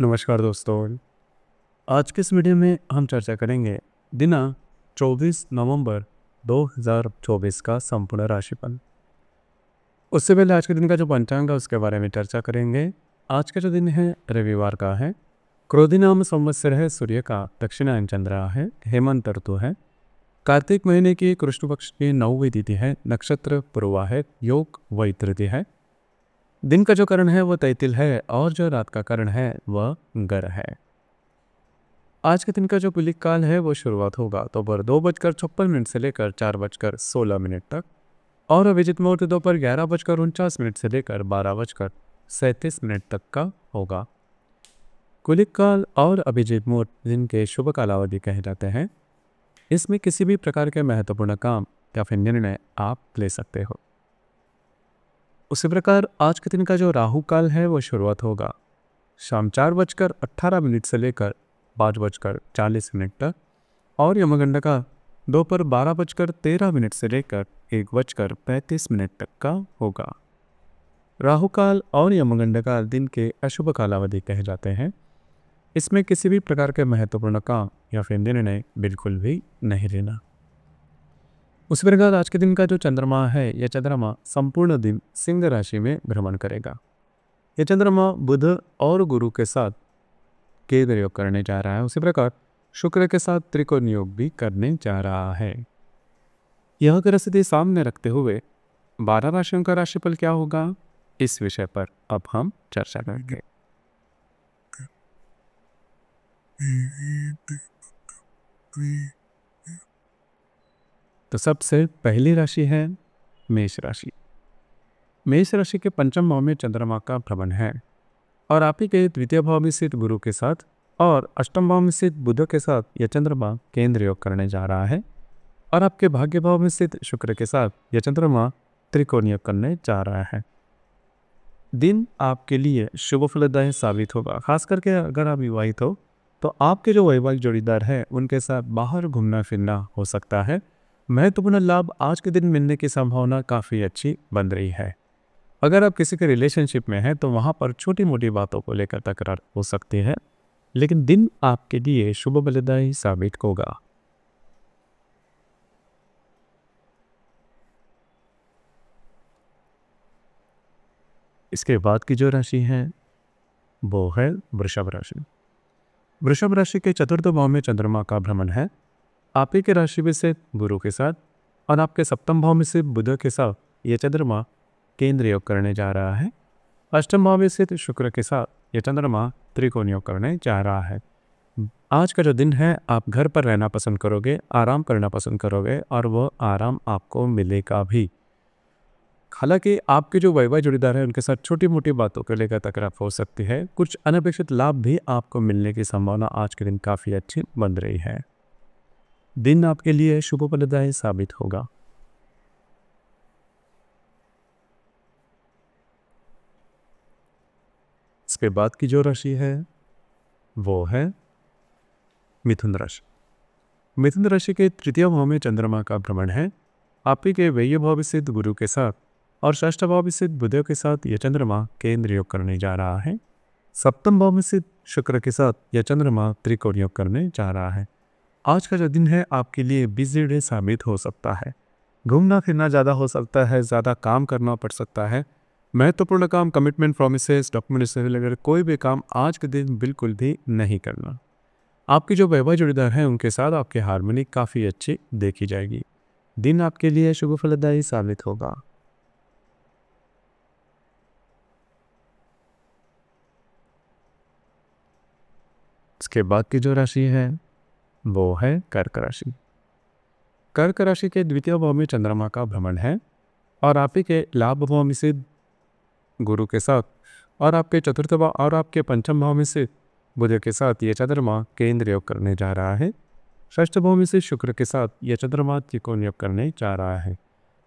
नमस्कार दोस्तों आज के इस वीडियो में हम चर्चा करेंगे दिना 24 नवंबर 2024 का संपूर्ण राशिफल उससे पहले आज के दिन का जो पंचांग है उसके बारे में चर्चा करेंगे आज का जो दिन है रविवार का है क्रोधी नाम संवत्सर है सूर्य का दक्षिणायन चंद्र है हेमंत ऋतु है कार्तिक महीने की कृष्ण पक्ष की नौवीं तिथि है नक्षत्र पूर्वा है योग वैतृति है दिन का जो करण है वह तैतिल है और जो रात का करण है वह गर है आज के दिन का जो पुलिक काल है वो शुरुआत होगा दोपहर दो बजकर छप्पन मिनट से लेकर चार बजकर सोलह मिनट तक और अभिजित मुहूर्त दोपहर ग्यारह बजकर उनचास मिनट से लेकर बारह बजकर सैंतीस मिनट तक का होगा कुलिक काल और अभिजीत मुहूर्त के शुभ कालावधि कहे जाते हैं इसमें किसी भी प्रकार के महत्वपूर्ण काम या फिर निर्णय आप ले सकते हो उसी प्रकार आज के दिन का जो राहु काल है वो शुरुआत होगा शाम चार बजकर अट्ठारह मिनट से लेकर पाँच बजकर चालीस मिनट तक और यमगंडा का दोपहर बारह बजकर तेरह मिनट से लेकर एक बजकर पैंतीस मिनट तक का होगा राहु काल और यमगंडा काल दिन के अशुभ कालावधि कहे जाते हैं इसमें किसी भी प्रकार के महत्वपूर्ण काम या फिर निर्णय बिल्कुल भी नहीं लेना उसी प्रकार आज के दिन का जो चंद्रमा है यह चंद्रमा संपूर्ण दिन सिंह राशि में भ्रमण करेगा यह चंद्रमा बुध और गुरु के साथ केंद्र योग करने जा रहा है उसी प्रकार शुक्र के साथ त्रिकोण योग भी करने जा रहा है यह ग्रह स्थिति सामने रखते हुए बारह राशियों का राशिफल क्या होगा इस विषय पर अब हम चर्चा करेंगे Three. तो सबसे पहली राशि है मेष राशि मेष राशि के पंचम भाव में चंद्रमा का भ्रमण है और आप ही के द्वितीय भाव में स्थित गुरु के साथ और अष्टम भाव में स्थित बुध के साथ यह चंद्रमा केंद्र योग करने जा रहा है और आपके भाग्य भाव में स्थित शुक्र के साथ यह चंद्रमा त्रिकोण योग करने जा रहा है दिन आपके लिए शुभ फलदाय साबित होगा खास करके अगर आप विवाहित हो तो आपके जो वैवाहिक जोड़ीदार हैं उनके साथ बाहर घूमना फिरना हो सकता है महत्वपूर्ण लाभ आज के दिन मिलने की संभावना काफ़ी अच्छी बन रही है अगर आप किसी के रिलेशनशिप में हैं तो वहाँ पर छोटी मोटी बातों को लेकर तकरार हो सकती है लेकिन दिन आपके लिए शुभ बलिदायी साबित होगा इसके बाद की जो राशि है वो है वृषभ राशि वृषभ राशि के चतुर्थ भाव में चंद्रमा का भ्रमण है आप ही के राशि में से गुरु के साथ और आपके सप्तम भाव में से बुध के साथ यह चंद्रमा केंद्र योग करने जा रहा है अष्टम भाव में से शुक्र के साथ यह चंद्रमा त्रिकोण योग करने जा रहा है आज का जो दिन है आप घर पर रहना पसंद करोगे आराम करना पसंद करोगे और वह आराम आपको मिलेगा भी हालांकि आपके जो वैवाह जुड़ीदार हैं उनके साथ छोटी मोटी बातों को लेकर तकराफ हो सकती है कुछ अनपेक्षित लाभ भी आपको मिलने की संभावना आज के दिन काफ़ी अच्छी बन रही है दिन आपके लिए शुभ फलदाय साबित होगा इसके बाद की जो राशि है वो है मिथुन राशि मिथुन राशि के तृतीय भाव में चंद्रमा का भ्रमण है आप ही के व्यय भाव स्थित गुरु के साथ और ष्ठ भाव स्थित बुद्ध के साथ यह चंद्रमा केंद्र योग करने जा रहा है सप्तम भाव स्थित शुक्र के साथ यह चंद्रमा त्रिकोण योग करने जा रहा है आज का जो दिन है आपके लिए बिजी डे साबित हो सकता है घूमना फिरना ज़्यादा हो सकता है ज़्यादा काम करना पड़ सकता है महत्वपूर्ण काम कमिटमेंट प्रोमिस डॉक्यूमेंट से कोई भी काम आज के दिन बिल्कुल भी नहीं करना आपके जो वैवाह जुड़ीदार हैं उनके साथ आपकी हारमोनी काफ़ी अच्छी देखी जाएगी दिन आपके लिए शुभ फलदायी साबित होगा इसके बाद की जो राशि है वो है कर्क राशि कर्क राशि के द्वितीय भाव में चंद्रमा का भ्रमण है और आप ही के लाभ भाव में से गुरु के साथ और आपके चतुर्थ भाव और आपके पंचम भाव में से बुध के साथ ये चंद्रमा केंद्र योग करने जा रहा है षष्ठ भाव में से शुक्र के साथ यह चंद्रमा त्रिकोण योग करने जा रहा है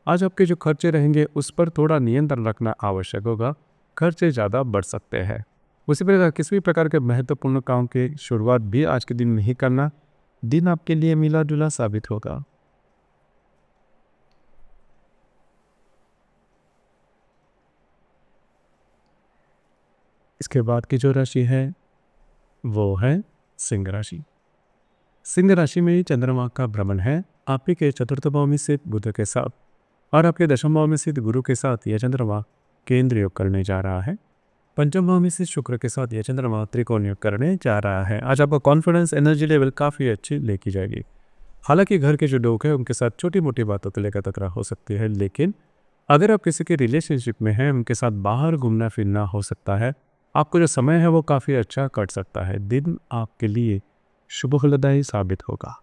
आज आपके जो खर्चे रहेंगे उस पर थोड़ा नियंत्रण रखना आवश्यक होगा खर्चे ज़्यादा बढ़ सकते हैं उसी प्रकार किसी भी प्रकार के महत्वपूर्ण काम की शुरुआत भी आज के दिन नहीं करना दिन आपके लिए मिला जुला साबित होगा इसके बाद की जो राशि है वो है सिंह राशि सिंह राशि में चंद्रमा का भ्रमण है आपके के चतुर्थ भाव में स्थित बुद्ध के साथ और आपके दशम भाव में स्थित गुरु के साथ यह चंद्रमा केंद्र योग करने जा रहा है पंचम भाव में से शुक्र के साथ यह चंद्रमा त्रिकोण योग करने जा रहा है आज आपका कॉन्फिडेंस एनर्जी लेवल काफ़ी अच्छी लेकी जाएगी हालांकि घर के जो लोग हैं उनके साथ छोटी मोटी बातों को लेकर तकरार हो सकती है लेकिन अगर आप किसी के रिलेशनशिप में हैं उनके साथ बाहर घूमना फिरना हो सकता है आपको जो समय है वो काफ़ी अच्छा कट सकता है दिन आपके लिए शुभ साबित होगा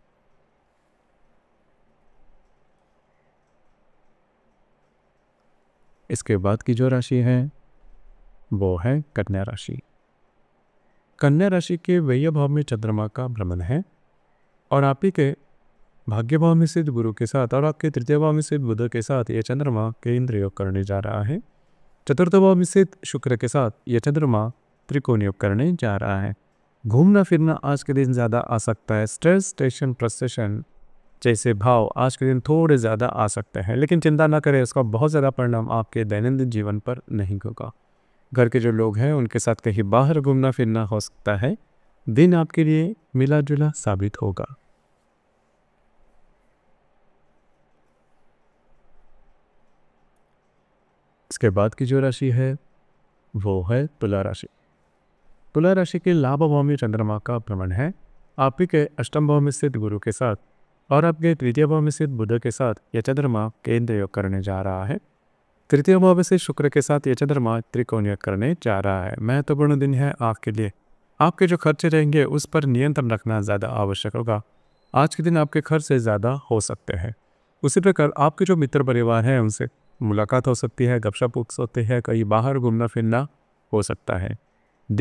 इसके बाद की जो राशि है वो है कन्या राशि कन्या राशि के व्यय भाव में चंद्रमा का भ्रमण है और आप ही के भाग्य भाव में सिद्ध गुरु के साथ और आपके तृतीय भाव में सिद्ध बुध के साथ ये चंद्रमा केंद्र योग करने जा रहा है चतुर्थ भाव में सिद्ध शुक्र के साथ यह चंद्रमा त्रिकोण योग करने जा रहा है घूमना फिरना आज के दिन ज़्यादा आ सकता है स्ट्रेस टेंशन प्रसेशन जैसे भाव आज के दिन थोड़े ज़्यादा आ सकते हैं लेकिन चिंता ना करें उसका बहुत ज़्यादा परिणाम आपके दैनंदिन जीवन पर नहीं होगा घर के जो लोग हैं उनके साथ कहीं बाहर घूमना फिरना हो सकता है दिन आपके लिए मिला जुला साबित होगा इसके बाद की जो राशि है वो है तुला राशि तुला राशि के लाभ भाव में चंद्रमा का भ्रमण है आप ही के अष्टम भाव में स्थित गुरु के साथ और आपके तृतीय भाव में स्थित बुद्ध के साथ यह चंद्रमा केंद्र योग करने जा रहा है तृतीय भाव से शुक्र के साथ ये चंद्रमा त्रिकोण करने जा रहा है महत्वपूर्ण दिन है आपके लिए आपके जो खर्चे रहेंगे उस पर नियंत्रण रखना ज़्यादा आवश्यक होगा आज के दिन आपके खर्चे ज़्यादा हो सकते हैं उसी प्रकार आपके जो मित्र परिवार हैं उनसे मुलाकात हो सकती है गपशप हो सकती हैं कहीं बाहर घूमना फिरना हो सकता है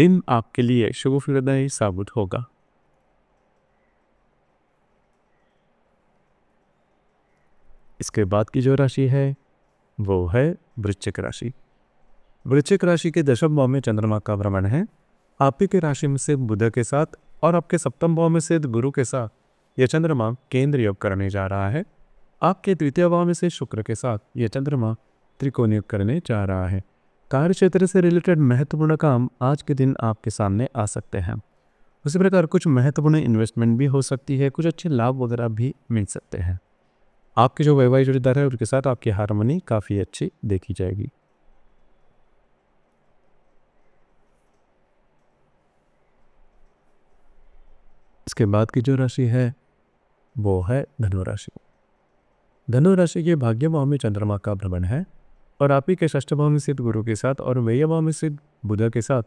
दिन आपके लिए शुभ फलदायी साबित होगा इसके बाद की जो राशि है वो है वृश्चिक राशि वृश्चिक राशि के दशम भाव में चंद्रमा का भ्रमण है आप के राशि में से बुध के साथ और आपके सप्तम भाव में से गुरु के साथ यह चंद्रमा केंद्र योग करने जा रहा है आपके द्वितीय भाव में से शुक्र के साथ यह चंद्रमा त्रिकोण योग करने जा रहा है कार्य क्षेत्र से रिलेटेड महत्वपूर्ण काम आज के दिन आपके सामने आ सकते हैं उसी प्रकार कुछ महत्वपूर्ण इन्वेस्टमेंट भी हो सकती है कुछ अच्छे लाभ वगैरह भी मिल सकते हैं आपके जो वैवाहिक जोड़ीदार है उनके साथ आपकी हारमोनी काफ़ी अच्छी देखी जाएगी इसके बाद की जो राशि है वो है धनु राशि धनु राशि के भाग्य भाव में चंद्रमा का भ्रमण है और आप ही के ष्ठ भाव में स्थित गुरु के साथ और व्यय भाव में स्थित बुध के साथ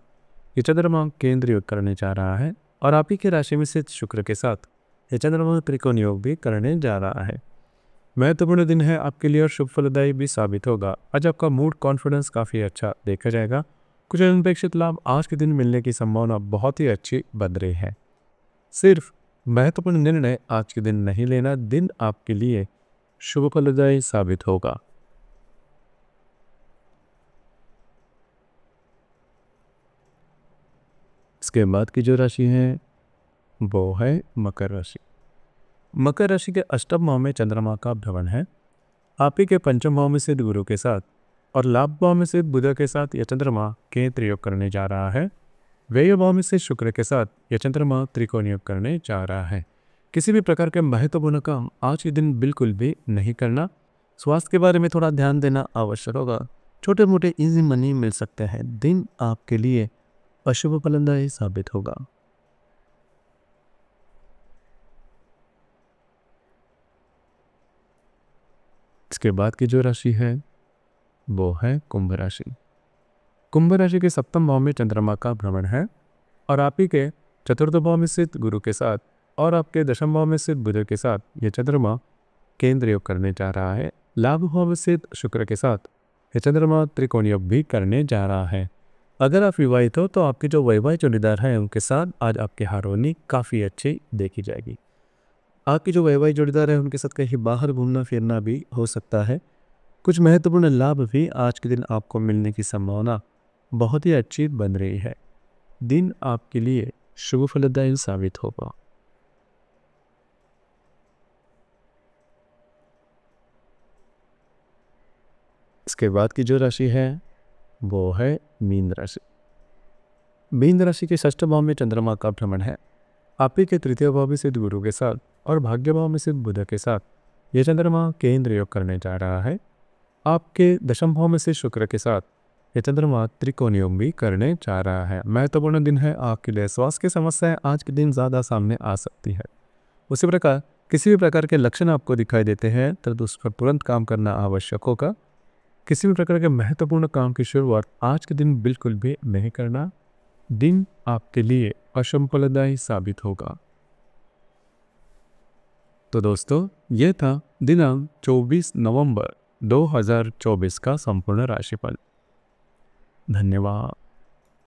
ये चंद्रमा केंद्र योग करने जा रहा है और आप ही के राशि में स्थित शुक्र के साथ ये चंद्रमा त्रिकोण योग भी करने जा रहा है महत्वपूर्ण दिन है आपके लिए और शुभ फलदायी भी साबित होगा आज आपका मूड कॉन्फिडेंस काफ़ी अच्छा देखा जाएगा कुछ अनपेक्षित लाभ आज के दिन मिलने की संभावना बहुत ही अच्छी बन रही है सिर्फ महत्वपूर्ण निर्णय आज के दिन नहीं लेना दिन आपके लिए शुभ फलदायी साबित होगा इसके बाद की जो राशि है वो है मकर राशि मकर राशि के अष्टम भाव में चंद्रमा का भ्रमण है आप ही के पंचम भाव में सिद्ध गुरु के साथ और लाभ भाव में सिद्ध बुध के साथ यह चंद्रमा के त्रियोग करने जा रहा है व्यय भाव में से शुक्र के साथ यह चंद्रमा त्रिकोण योग करने जा रहा है किसी भी प्रकार के महत्वपूर्ण काम आज के दिन बिल्कुल भी नहीं करना स्वास्थ्य के बारे में थोड़ा ध्यान देना आवश्यक होगा छोटे मोटे इजी मनी मिल सकते हैं दिन आपके लिए अशुभ फलदायी साबित होगा इसके बाद की जो राशि है वो है कुंभ राशि कुंभ राशि के सप्तम भाव में चंद्रमा का भ्रमण है और आप ही के चतुर्थ भाव में स्थित गुरु के साथ और आपके दशम भाव में स्थित बुध के साथ यह चंद्रमा केंद्र योग करने जा रहा है लाभ भाव में स्थित शुक्र के साथ यह चंद्रमा त्रिकोण योग भी करने जा रहा है अगर आप विवाहित हो तो आपके जो वैवाहिक जोड़ीदार हैं उनके साथ आज आपकी हारमोनी काफ़ी अच्छी देखी जाएगी आपके जो वैवाहिक जोड़ीदार हैं उनके साथ कहीं बाहर घूमना फिरना भी हो सकता है कुछ महत्वपूर्ण लाभ भी आज के दिन आपको मिलने की संभावना बहुत ही अच्छी बन रही है दिन आपके लिए शुभ फलदायी साबित होगा इसके बाद की जो राशि है वो है मीन राशि मीन राशि के ष्ठ भाव में चंद्रमा का भ्रमण है आपके तृतीय भाव में सिद्ध गुरु के साथ और भाग्य भाव में सिद्ध बुध के साथ ये चंद्रमा केंद्र योग करने जा रहा है आपके दशम भाव में से शुक्र के साथ ये चंद्रमा त्रिकोण योग भी करने जा रहा है महत्वपूर्ण दिन है आपके लिए स्वास्थ्य की समस्याएं आज के दिन ज़्यादा सामने आ सकती है उसी प्रकार किसी भी प्रकार के लक्षण आपको दिखाई देते हैं तो उस पर तुरंत काम करना आवश्यक होगा किसी भी प्रकार के महत्वपूर्ण काम की शुरुआत आज के दिन बिल्कुल भी नहीं करना दिन आपके लिए असंफलदायी साबित होगा तो दोस्तों ये था दिनांक 24 नवंबर 2024 का संपूर्ण राशिफल धन्यवाद